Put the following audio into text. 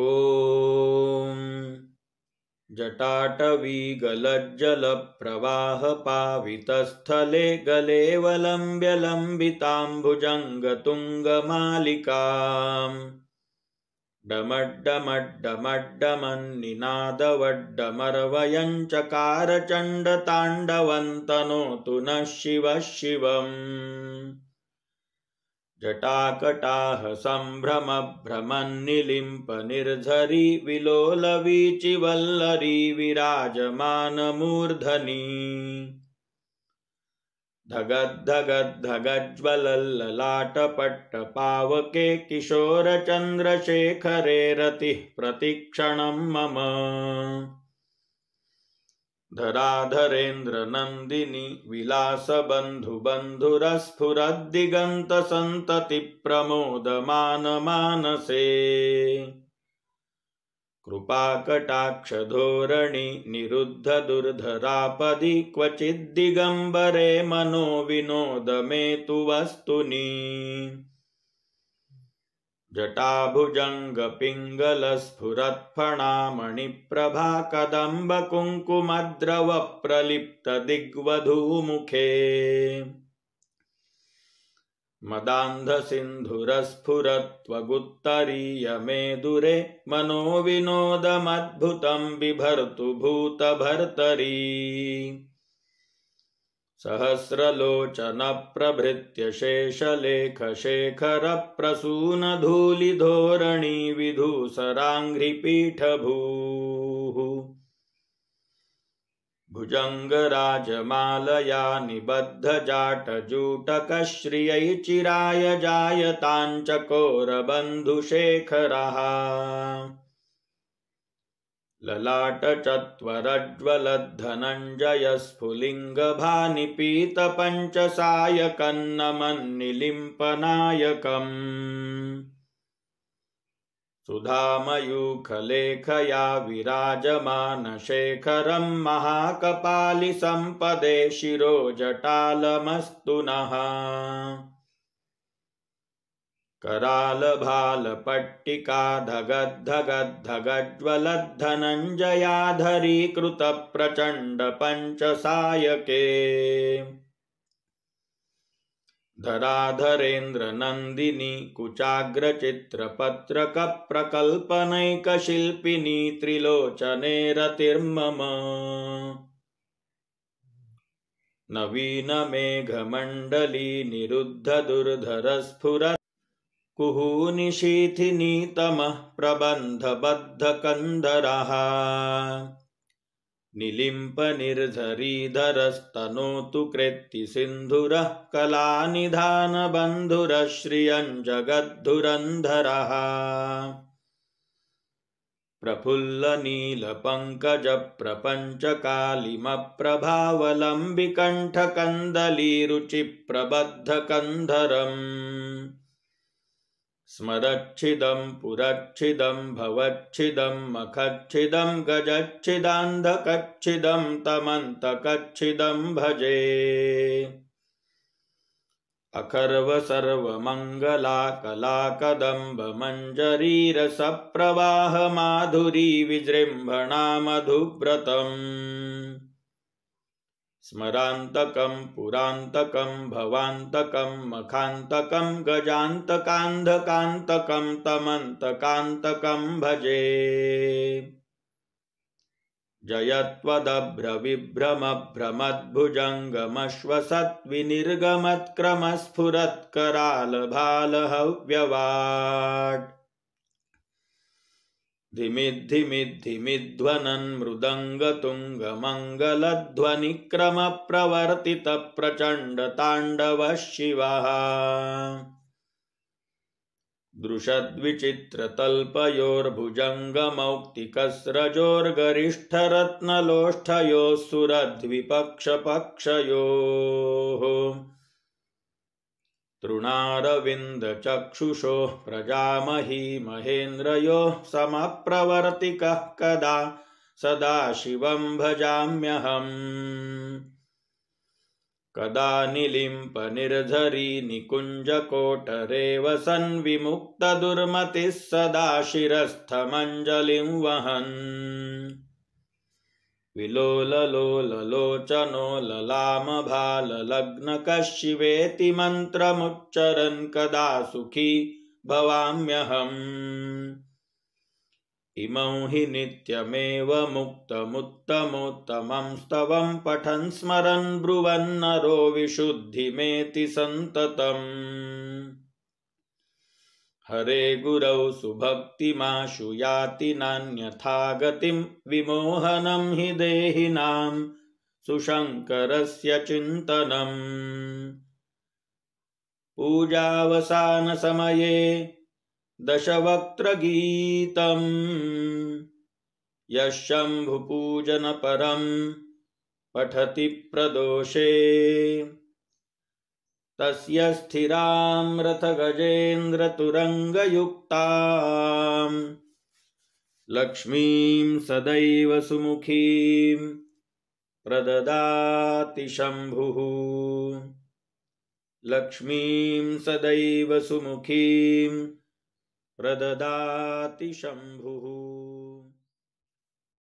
ॐ गलज्जलप्रवाहपावितस्थले गलेवलम्ब्य लम्बिताम्भुजङ्गतुङ्गमालिकाम् डमड्डमड्डमड्डमन्निनादवड्डमरवयञ्चकारचण्डताण्डवन्तनोतु नः शिवः शिवम् जटाकटाह सम्भ्रमभ्रमन्निलिम्प निर्झरि विलोलवीचिवल्लरी विराजमानमूर्धनी धगद् किशोरचन्द्रशेखरे रतिः प्रतिक्षणं मम धराधरेन्द्रनन्दिनी विलासबन्धुबन्धुरस्फुरद्दिगन्तसन्ततिप्रमोदमानमानसे प्रमोदमानमानसे कृपाकटाक्षधोरणि निरुद्धदुर्धरापदि क्वचिद्दिगम्बरे मनो वस्तुनि जटाभुजङ्गपिङ्गलस्फुरत्फणामणिप्रभाकदम्बकुङ्कुमद्रवप्रलिप्तदिग्वधूमुखे मदान्धसिन्धुरस्फुरत्वगुत्तरीयमेदुरे स्फुरत् बिभर्तु भूतभर्तरी सहस्रलोचनप्रभृत्य भुजङ्गराजमालया निबद्धजाटजूटकश्रियै चिराय जायताञ्चकोरबन्धुशेखरः ललाटचत्वरज्वलद्धनञ्जयस्फुलिङ्गभानिपीतपञ्चसायकन्नमन्निलिम्पनायकम् सुधामयूखलेखया सुधामयूखलेखया महाकपालिसम्पदे शिरोजटालमस्तु नः करालभालपट्टिका धगद्धगद्धगज्ज्वलद्धनञ्जयाधरी कृत प्रचण्ड त्रिलोचने रतिर्मम नवीनमेघमण्डली निरुद्धदुर्धरस्फुर कुहूनिशीथिनीतमः प्रबन्धबद्धकन्धरः निलिम्पनिर्धरीधरस्तनोतु कृत्तिसिन्धुरः कलानिधानबन्धुरश्रियञ्जगद्धुरन्धरः जगद्धुरन्धरः प्रफुल्लनीलपङ्कजप्रपञ्चकालिमप्रभावलम्बिकण्ठकन्दलीरुचिप्रबद्धकन्धरम् स्मरच्छिदम् पुरच्छिदम् भवच्छिदम् मखच्छिदं गजच्छिदान्धकच्छिदम् तमन्तकच्छिदम् भजे अखर्व सर्वमङ्गला माधुरी विजृम्भणामधुव्रतम् स्मरान्तकं पुरान्तकं भवान्तकं मखान्तकं गजान्तकान्धकान्तकं तमन्तकान्तकं भजे जय त्वदभ्रविभ्रमभ्रमद्भुजङ्गमश्व त्रिमिद्धिमिद्धि मिध्वनन्मृदङ्गतुङ्गमङ्गलध्वनिक्रमप्रवर्तित प्रचण्डताण्डवः शिवः दृशद्विचित्रतल्पयोर्भुजङ्ग सुरद्विपक्षपक्षयोः तृणारविन्दचक्षुषो प्रजामही महेन्द्रयोः समप्रवर्तिकः कदा सदा शिवं भजाम्यहम् कदा निलिम्पनिर्धरी निकुञ्जकोटरेव सन्विमुक्तदुर्मतिः सदा शिरस्थमञ्जलिं वहन् विलोललोललोचनो ललामभाललग्नकशिवेति मन्त्रमुच्चरन् कदा सुखी भवाम्यहम् इमं हि मुक्तमुत्तमोत्तमं स्तवं पठन् स्मरन् ब्रुवन्नरो विशुद्धिमेति सन्ततम् हरे गुरौ सुभक्तिमाशु याति नान्यथा गतिं विमोहनं हि देहिनां सुशङ्करस्य चिन्तनम् पूजावसानसमये दशवक्त्रगीतम् यः पठति प्रदोषे तस्य स्थिरां रथगजेन्द्रतुरङ्गयुक्ताम् लक्ष्मीं प्रददाति शम्भुः लक्ष्मीं सदैव सुमुखीं प्रददाति शम्भुः